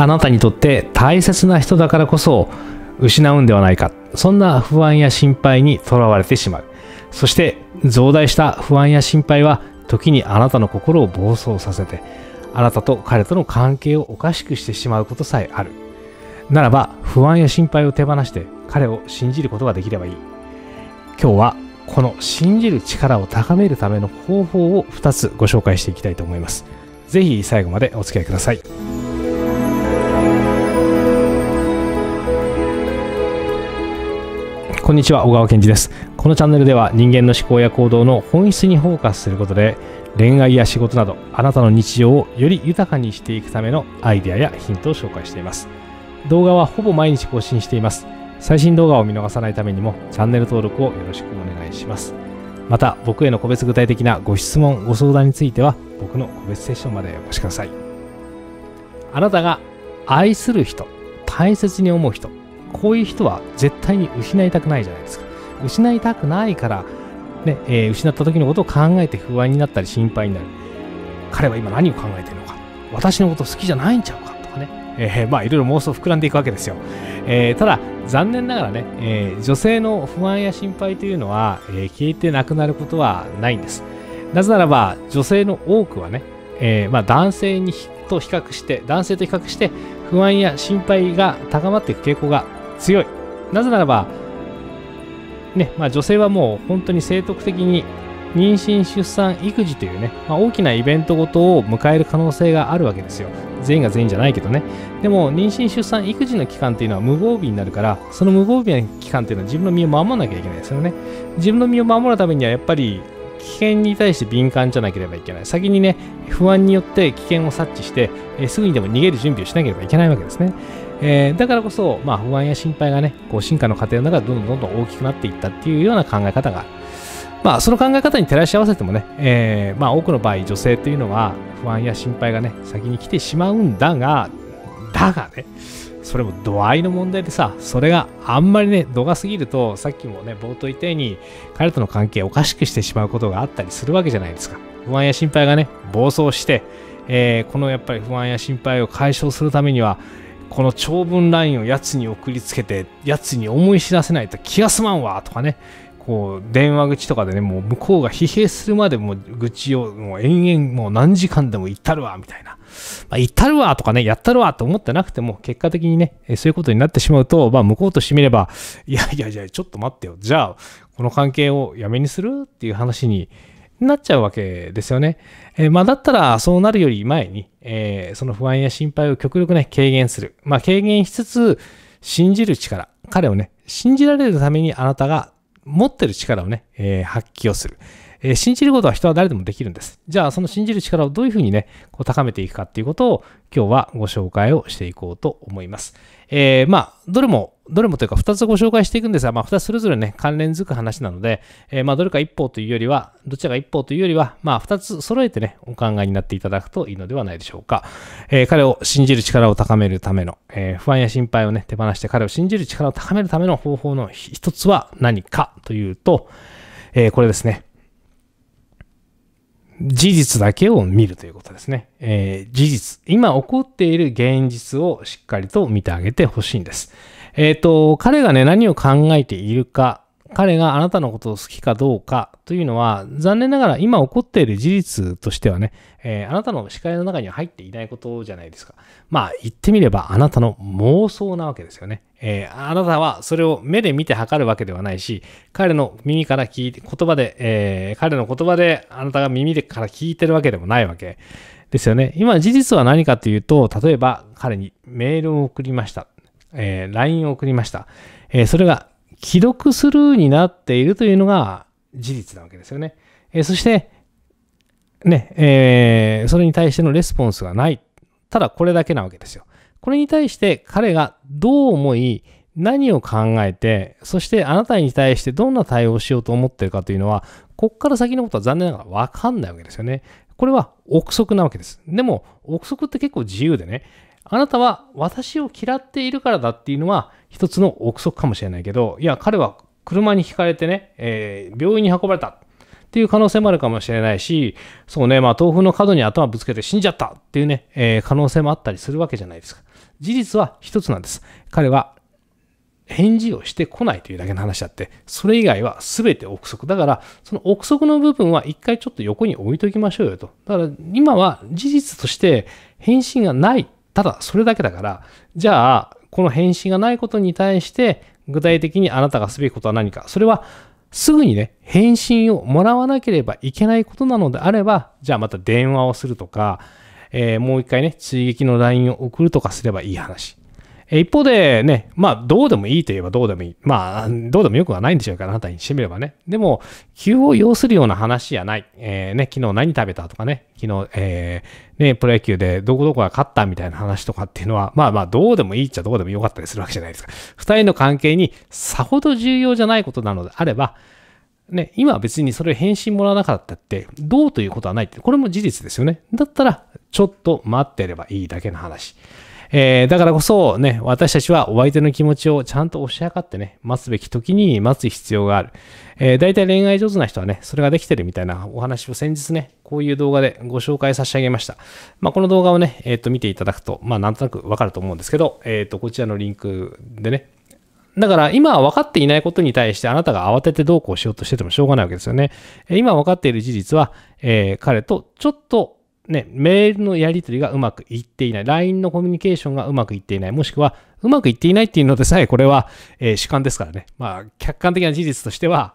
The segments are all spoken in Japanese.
あなたにとって大切な人だからこそ失うんではないかそんな不安や心配にとらわれてしまうそして増大した不安や心配は時にあなたの心を暴走させてあなたと彼との関係をおかしくしてしまうことさえあるならば不安や心配を手放して彼を信じることができればいい今日はこの信じる力を高めるための方法を2つご紹介していきたいと思います是非最後までお付き合いください。こんにちは小川健二ですこのチャンネルでは人間の思考や行動の本質にフォーカスすることで恋愛や仕事などあなたの日常をより豊かにしていくためのアイデアやヒントを紹介しています動画はほぼ毎日更新しています最新動画を見逃さないためにもチャンネル登録をよろしくお願いしますまた僕への個別具体的なご質問ご相談については僕の個別セッションまでお越しくださいあなたが愛する人大切に思う人こういう人は絶対に失いたくないじゃないですか。失いたくないから、ねえー、失った時のことを考えて不安になったり心配になる。彼は今何を考えてるのか。私のこと好きじゃないんちゃうかとかね。えー、まあいろいろ妄想膨らんでいくわけですよ。えー、ただ、残念ながらね、え女性の不安や心配というのは、え消えてなくなることはないんです。なぜならば、女性の多くはね、えまあ、男性にと比較して、男性と比較して、不安や心配が高まっていく傾向が強い。なぜならば、ね、まあ、女性はもう本当に生徳的に妊娠、出産、育児というね、まあ、大きなイベントごとを迎える可能性があるわけですよ。全員が全員じゃないけどね。でも、妊娠、出産、育児の期間っていうのは無防備になるから、その無防備な期間っていうのは自分の身を守らなきゃいけないですよね。自分の身を守るためには、やっぱり、危険に対して敏感じゃなければいけない。先にね、不安によって危険を察知して、えすぐにでも逃げる準備をしなければいけないわけですね。えー、だからこそ、まあ、不安や心配がね、こう進化の過程の中でどんどんどんどん大きくなっていったっていうような考え方がある。まあ、その考え方に照らし合わせてもね、えー、まあ、多くの場合、女性っていうのは不安や心配がね、先に来てしまうんだが、だがね、それも度合いの問題でさ、それがあんまりね、度が過ぎると、さっきもね、冒頭言ったように、彼との関係をおかしくしてしまうことがあったりするわけじゃないですか。不安や心配がね、暴走して、えー、このやっぱり不安や心配を解消するためには、この長文ラインをやつに送りつけて、やつに思い知らせないと気が済まんわとかね、こう、電話口とかでね、もう向こうが疲弊するまでも愚痴を、もう延々、もう何時間でも言ったるわ、みたいな。まあ、言ったるわとかね、やったるわと思ってなくても、結果的にね、そういうことになってしまうと、まあ、向こうとしてみれば、いやいやいや、ちょっと待ってよ。じゃあ、この関係をやめにするっていう話になっちゃうわけですよね。えー、まあ、だったら、そうなるより前に、えー、その不安や心配を極力ね、軽減する。まあ、軽減しつつ、信じる力、彼をね、信じられるためにあなたが持ってる力をね、えー、発揮をする。えー、信じることは人は誰でもできるんです。じゃあ、その信じる力をどういうふうにね、こう高めていくかっていうことを今日はご紹介をしていこうと思います。えー、まあ、どれも、どれもというか二つご紹介していくんですが、まあ、二つそれぞれね、関連づく話なので、えー、まあ、どれか一方というよりは、どちらが一方というよりは、まあ、二つ揃えてね、お考えになっていただくといいのではないでしょうか。えー、彼を信じる力を高めるための、えー、不安や心配をね、手放して彼を信じる力を高めるための方法の一つは何かというと、えー、これですね。事実だけを見るということですね。えー、事実。今起こっている現実をしっかりと見てあげてほしいんです。えっ、ー、と、彼がね、何を考えているか、彼があなたのことを好きかどうかというのは、残念ながら今起こっている事実としてはね、えー、あなたの視界の中には入っていないことじゃないですか。まあ、言ってみればあなたの妄想なわけですよね。えー、あなたはそれを目で見て測るわけではないし、彼の耳から聞いて、言葉で、えー、彼の言葉であなたが耳でから聞いてるわけでもないわけですよね。今、事実は何かというと、例えば彼にメールを送りました。えー、LINE を送りました。えそれが既読スルーになっているというのが事実なわけですよね。えそして、ね、えそれに対してのレスポンスがない。ただこれだけなわけですよ。これに対して彼がどう思い、何を考えて、そしてあなたに対してどんな対応をしようと思ってるかというのは、こっから先のことは残念ながらわかんないわけですよね。これは憶測なわけです。でも、憶測って結構自由でね、あなたは私を嫌っているからだっていうのは一つの憶測かもしれないけど、いや、彼は車にひかれてね、えー、病院に運ばれた。っていう可能性もあるかもしれないし、そうね、まあ豆腐の角に頭ぶつけて死んじゃったっていうね、えー、可能性もあったりするわけじゃないですか。事実は一つなんです。彼は返事をしてこないというだけの話だって、それ以外は全て憶測。だから、その憶測の部分は一回ちょっと横に置いときましょうよと。だから、今は事実として返信がない。ただ、それだけだから、じゃあ、この返信がないことに対して、具体的にあなたがすべきことは何か。それは、すぐにね、返信をもらわなければいけないことなのであれば、じゃあまた電話をするとか、えー、もう一回ね、追撃の LINE を送るとかすればいい話。一方でね、まあ、どうでもいいといえばどうでもいい。まあ、どうでもよくはないんでしょうから、あなたにしてみればね。でも、急を要するような話じゃない。えー、ね、昨日何食べたとかね、昨日、えー、ね、プロ野球でどこどこが勝ったみたいな話とかっていうのは、まあまあ、どうでもいいっちゃどうでもよかったりするわけじゃないですか。二人の関係にさほど重要じゃないことなのであれば、ね、今は別にそれ返信もらわなかったって、どうということはないって、これも事実ですよね。だったら、ちょっと待ってればいいだけの話。えー、だからこそね、私たちはお相手の気持ちをちゃんと押し量ってね、待つべき時に待つ必要がある。えー、大体恋愛上手な人はね、それができてるみたいなお話を先日ね、こういう動画でご紹介差し上げました。まあ、この動画をね、えっ、ー、と、見ていただくと、まあ、なんとなくわかると思うんですけど、えっ、ー、と、こちらのリンクでね、だから今分かっていないことに対してあなたが慌ててどうこうしようとしててもしょうがないわけですよね。今分かっている事実は、えー、彼とちょっとね、メールのやり取りがうまくいっていない、LINE のコミュニケーションがうまくいっていない、もしくはうまくいっていないっていうのでさえ、これは、えー、主観ですからね。まあ、客観的な事実としては、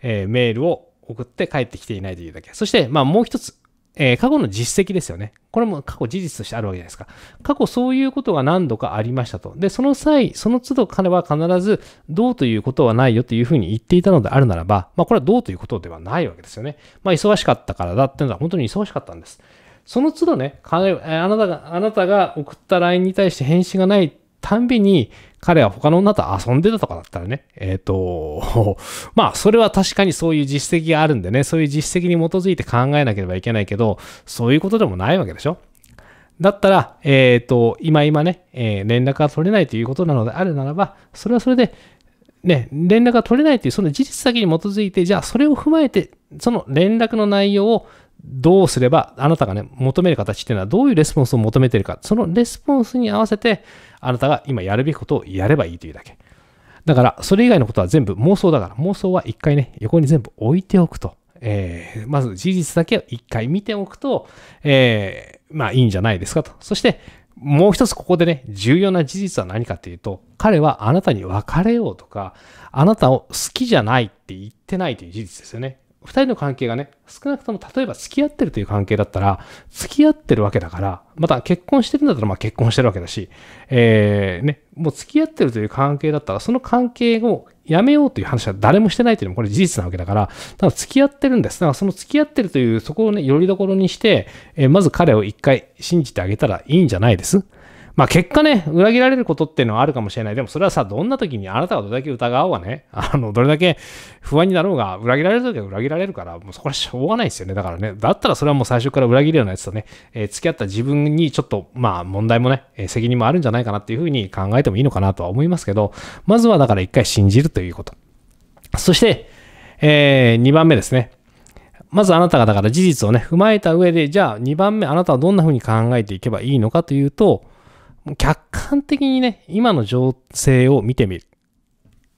えー、メールを送って帰ってきていないというだけ。そして、まあ、もう一つ、えー、過去の実績ですよね。これも過去事実としてあるわけじゃないですか。過去そういうことが何度かありましたと。で、その際、その都度彼は必ず、どうということはないよというふうに言っていたのであるならば、まあこれはどうということではないわけですよね。まあ忙しかったからだっていうのは本当に忙しかったんです。その都度ね、あなたが、あなたが送った LINE に対して返信がないたんびに、彼は他の女と遊んでたとかだったらね、えっ、ー、と、まあ、それは確かにそういう実績があるんでね、そういう実績に基づいて考えなければいけないけど、そういうことでもないわけでしょだったら、えっ、ー、と、今今ね、えー、連絡が取れないということなのであるならば、それはそれで、ね、連絡が取れないというその事実先に基づいて、じゃあそれを踏まえて、その連絡の内容をどうすれば、あなたがね、求める形っていうのはどういうレスポンスを求めてるか、そのレスポンスに合わせて、あなたが今やるべきことをやればいいというだけ。だから、それ以外のことは全部妄想だから、妄想は一回ね、横に全部置いておくと。えー、まず事実だけを一回見ておくと、えー、まあいいんじゃないですかと。そして、もう一つここでね、重要な事実は何かっていうと、彼はあなたに別れようとか、あなたを好きじゃないって言ってないという事実ですよね。2人の関係がね、少なくとも例えば付き合ってるという関係だったら、付き合ってるわけだから、また結婚してるんだったらまあ結婚してるわけだし、えー、ね、もう付き合ってるという関係だったら、その関係をやめようという話は誰もしてないというのもこれ事実なわけだから、ただ付き合ってるんです。だからその付き合ってるという、そこをね、よりどころにして、えー、まず彼を一回信じてあげたらいいんじゃないです。まあ結果ね、裏切られることっていうのはあるかもしれない。でもそれはさ、どんな時にあなたがどれだけ疑おうがね、あの、どれだけ不安になろうが、裏切られる時は裏切られるから、もうそこはしょうがないですよね。だからね、だったらそれはもう最初から裏切るようなやつとね、えー、付き合った自分にちょっと、まあ問題もね、えー、責任もあるんじゃないかなっていうふうに考えてもいいのかなとは思いますけど、まずはだから一回信じるということ。そして、えー、2番目ですね。まずあなたがだから事実をね、踏まえた上で、じゃあ2番目あなたはどんな風に考えていけばいいのかというと、客観的にね、今の情勢を見てみる。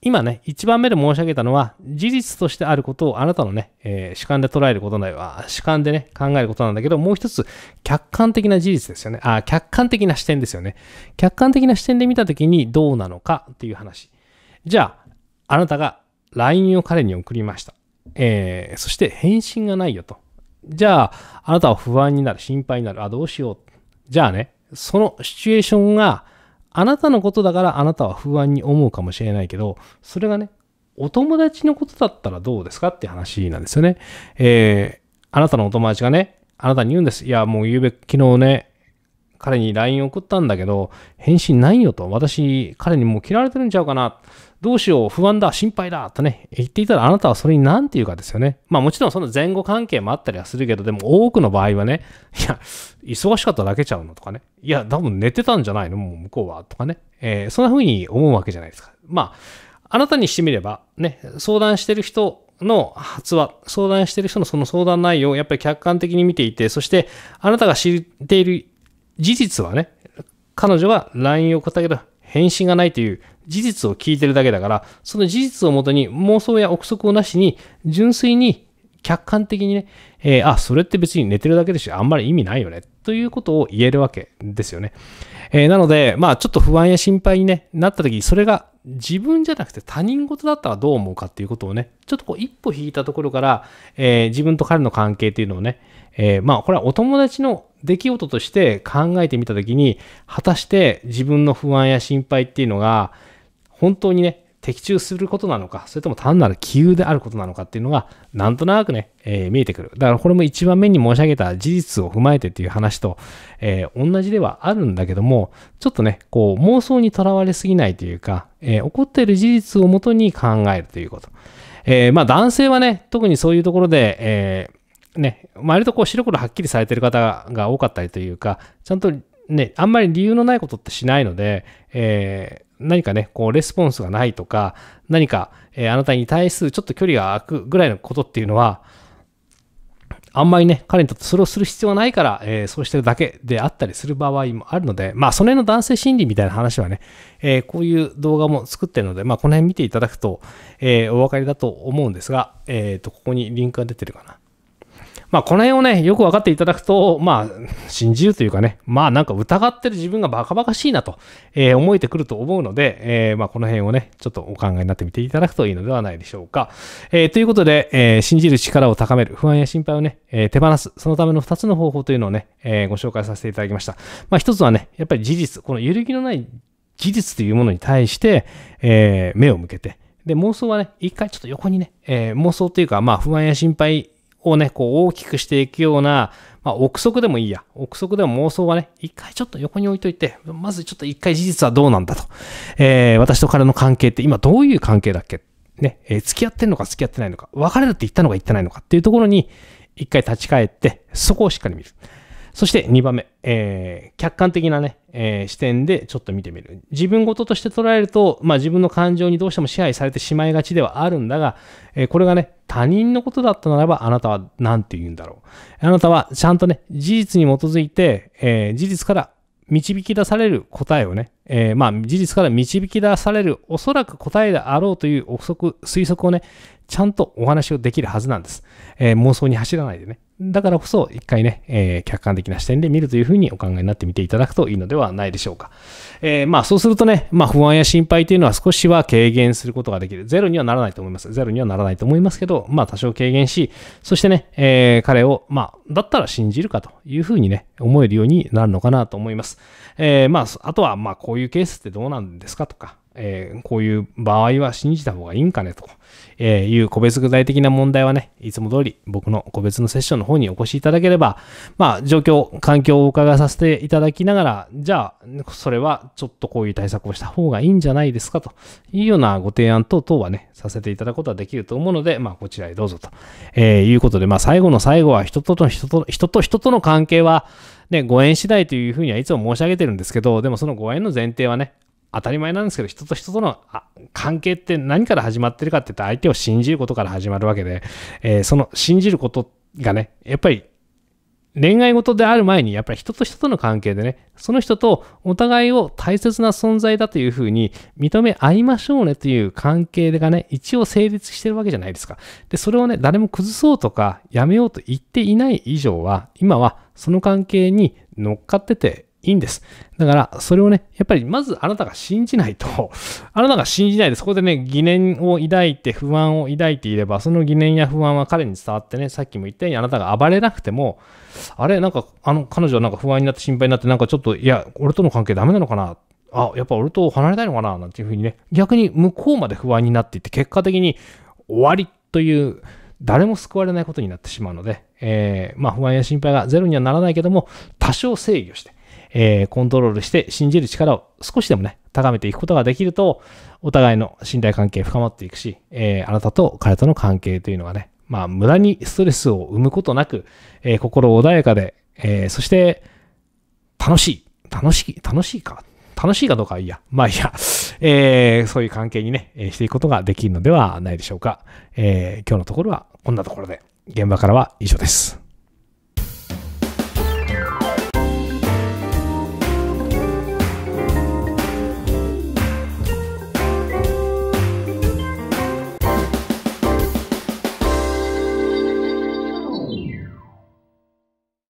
今ね、1番目で申し上げたのは、事実としてあることをあなたのね、えー、主観で捉えることないわ。主観でね、考えることなんだけど、もう一つ、客観的な事実ですよね。あ、客観的な視点ですよね。客観的な視点で見たときにどうなのかっていう話。じゃあ、あなたが LINE を彼に送りました。えー、そして返信がないよと。じゃあ、あなたは不安になる、心配になる。あ、どうしよう。じゃあね、そのシチュエーションがあなたのことだからあなたは不安に思うかもしれないけど、それがね、お友達のことだったらどうですかって話なんですよね。えー、あなたのお友達がね、あなたに言うんです。いや、もう言うべ昨日ね、彼に LINE 送ったんだけど、返信ないよと。私、彼にもう嫌われてるんちゃうかな。どうしよう、不安だ、心配だ、とね、言っていたらあなたはそれに何て言うかですよね。まあもちろんその前後関係もあったりはするけど、でも多くの場合はね、いや、忙しかっただけちゃうのとかね、いや、多分寝てたんじゃないのもう向こうは、とかね、えー、そんな風に思うわけじゃないですか。まあ、あなたにしてみれば、ね、相談してる人の発話、相談してる人のその相談内容をやっぱり客観的に見ていて、そしてあなたが知っている事実はね、彼女は LINE を答える返信がないという事実を聞いてるだけだから、その事実をもとに妄想や憶測をなしに、純粋に客観的にね、えー、あ、それって別に寝てるだけでし、あんまり意味ないよね、ということを言えるわけですよね。えー、なので、まあちょっと不安や心配に、ね、なった時、それが自分じゃなくて他人事だったらどう思うかっていうことをね、ちょっとこう一歩引いたところから、えー、自分と彼の関係っていうのをね、えまあこれはお友達の出来事として考えてみた時に果たして自分の不安や心配っていうのが本当にね的中することなのかそれとも単なる気憂であることなのかっていうのがなんとなくね、えー、見えてくるだからこれも一番目に申し上げた事実を踏まえてっていう話と、えー、同じではあるんだけどもちょっとねこう妄想にとらわれすぎないというか、えー、起こっている事実をもとに考えるということ、えまあ男性はね特にそういうところで、えーね、割とこう白黒はっきりされてる方が多かったりというか、ちゃんとね、あんまり理由のないことってしないので、えー、何かね、こう、レスポンスがないとか、何か、えー、あなたに対するちょっと距離が空くぐらいのことっていうのは、あんまりね、彼にとってそれをする必要はないから、えー、そうしてるだけであったりする場合もあるので、まあ、その辺の男性心理みたいな話はね、えこういう動画も作ってるので、まあ、この辺見ていただくと、えお分かりだと思うんですが、えっ、と、ここにリンクが出てるかな。まあ、この辺をね、よく分かっていただくと、まあ、信じるというかね、まあ、なんか疑ってる自分がバカバカしいなと、えー、思えてくると思うので、えー、まあ、この辺をね、ちょっとお考えになってみていただくといいのではないでしょうか。えー、ということで、え信じる力を高める、不安や心配をね、え手放す、そのための2つの方法というのをね、えご紹介させていただきました。まあ、1つはね、やっぱり事実、この揺るぎのない事実というものに対して、え目を向けて、で、妄想はね、一回ちょっと横にね、え妄想というか、まあ、不安や心配をね、こう大きくしていくような、まあ、憶測でもいいや。憶測でも妄想はね、一回ちょっと横に置いといて、まずちょっと一回事実はどうなんだと。えー、私と彼の関係って今どういう関係だっけね、えー、付き合ってんのか付き合ってないのか、別れるって言ったのか言ってないのかっていうところに、一回立ち返って、そこをしっかり見る。そして2番目、えー、客観的なね、えー、視点でちょっと見てみる。自分事として捉えると、まあ、自分の感情にどうしても支配されてしまいがちではあるんだが、えー、これがね、他人のことだったならば、あなたは何て言うんだろう。あなたはちゃんとね、事実に基づいて、えー、事実から導き出される答えをね、えー、まあ、事実から導き出される、おそらく答えであろうという憶測、推測をね、ちゃんとお話をできるはずなんです。えー、妄想に走らないでね。だからこそ、一回ね、えー、客観的な視点で見るというふうにお考えになってみていただくといいのではないでしょうか。えー、まあ、そうするとね、まあ、不安や心配というのは少しは軽減することができる。ゼロにはならないと思います。ゼロにはならないと思いますけど、まあ、多少軽減し、そしてね、えー、彼を、まあ、だったら信じるかというふうにね、思えるようになるのかなと思います。えまあ、あとは、まあ、こういうケースってどうなんですかとか、えー、こういう場合は信じた方がいいんかねと、えいう個別具体的な問題はね、いつも通り僕の個別のセッションの方にお越しいただければ、まあ状況、環境をお伺いさせていただきながら、じゃあそれはちょっとこういう対策をした方がいいんじゃないですかというようなご提案等々はね、させていただくことはできると思うので、まあこちらへどうぞと、えいうことで、まあ最後の最後は人との人と、人と人との関係は、ね、ご縁次第というふうにはいつも申し上げてるんですけど、でもそのご縁の前提はね、当たり前なんですけど、人と人との関係って何から始まってるかって言ったら相手を信じることから始まるわけで、えー、その信じることがね、やっぱり恋愛事である前に、やっぱり人と人との関係でね、その人とお互いを大切な存在だというふうに認め合いましょうねという関係がね、一応成立してるわけじゃないですか。で、それをね、誰も崩そうとかやめようと言っていない以上は、今はその関係に乗っかってていいんです。だから、それをね、やっぱりまずあなたが信じないと、あなたが信じないで、そこでね、疑念を抱いて、不安を抱いていれば、その疑念や不安は彼に伝わってね、さっきも言ったようにあなたが暴れなくても、あれ、なんか、あの、彼女はなんか不安になって心配になって、なんかちょっと、いや、俺との関係ダメなのかなあ、やっぱ俺と離れたいのかななんていうふうにね、逆に向こうまで不安になっていって、結果的に終わりという、誰も救われないことになってしまうので、えー、まあ不安や心配がゼロにはならないけども、多少制御して、えー、コントロールして信じる力を少しでもね、高めていくことができると、お互いの信頼関係深まっていくし、えー、あなたと彼との関係というのがね、まあ、無駄にストレスを生むことなく、えー、心穏やかで、えそして、楽しい。楽しい、楽しいか。楽しいかどうかはいいや。まあいいや。えー、そういう関係にね、えー、していくことができるのではないでしょうか。えー、今日のところはこんなところで、現場からは以上です。